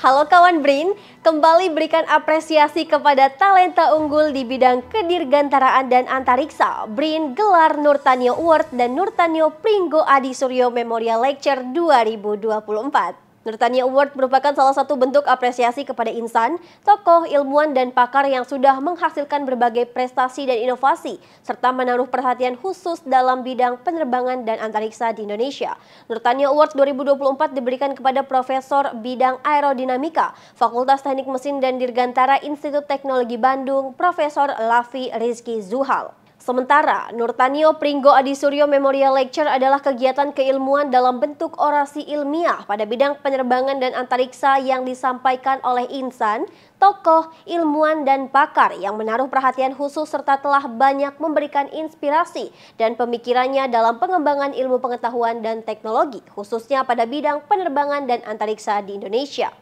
Halo kawan Brin, kembali berikan apresiasi kepada talenta unggul di bidang kedirgantaraan dan antariksa. Brin gelar Nurtanio Award dan Nurtanio Pringgo Adi Suryo Memorial Lecture 2024. Nurtania Award merupakan salah satu bentuk apresiasi kepada insan, tokoh, ilmuwan, dan pakar yang sudah menghasilkan berbagai prestasi dan inovasi, serta menaruh perhatian khusus dalam bidang penerbangan dan antariksa di Indonesia. Nurtania Award 2024 diberikan kepada Profesor Bidang Aerodinamika, Fakultas Teknik Mesin dan Dirgantara Institut Teknologi Bandung, Profesor Lavi Rizki Zuhal. Sementara, Nurtanio Pringgo Adisuryo Memorial Lecture adalah kegiatan keilmuan dalam bentuk orasi ilmiah pada bidang penerbangan dan antariksa yang disampaikan oleh insan, tokoh, ilmuwan, dan pakar yang menaruh perhatian khusus serta telah banyak memberikan inspirasi dan pemikirannya dalam pengembangan ilmu pengetahuan dan teknologi, khususnya pada bidang penerbangan dan antariksa di Indonesia.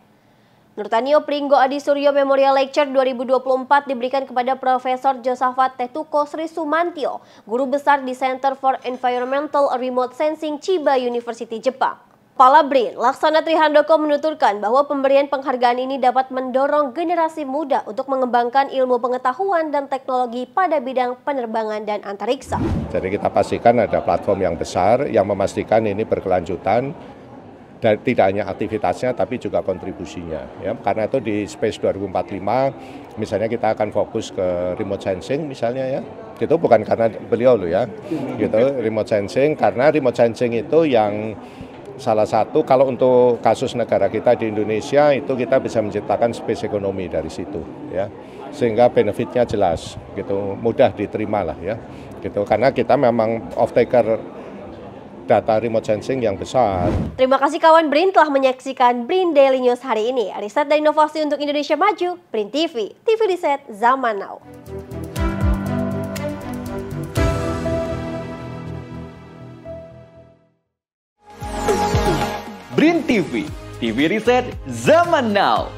Nurtanio Pringgo Adi Suryo Memorial Lecture 2024 diberikan kepada Profesor Josafat Tetuko Sri Sumantio, guru besar di Center for Environmental Remote Sensing Chiba University Jepang. Kepala BRIN, Laksana Trihandoko menuturkan bahwa pemberian penghargaan ini dapat mendorong generasi muda untuk mengembangkan ilmu pengetahuan dan teknologi pada bidang penerbangan dan antariksa. Jadi kita pastikan ada platform yang besar yang memastikan ini berkelanjutan dan tidak hanya aktivitasnya tapi juga kontribusinya ya karena itu di Space 2045 misalnya kita akan fokus ke remote sensing misalnya ya itu bukan karena beliau loh ya gitu remote sensing karena remote sensing itu yang salah satu kalau untuk kasus negara kita di Indonesia itu kita bisa menciptakan space ekonomi dari situ ya sehingga benefitnya jelas gitu mudah diterima lah ya gitu karena kita memang off taker data remote sensing yang besar. Terima kasih kawan Brin telah menyaksikan Brin Daily News hari ini. Riset dan inovasi untuk Indonesia Maju, Brin TV, TV Riset Zaman Now. Brin TV, TV Riset Zaman Now.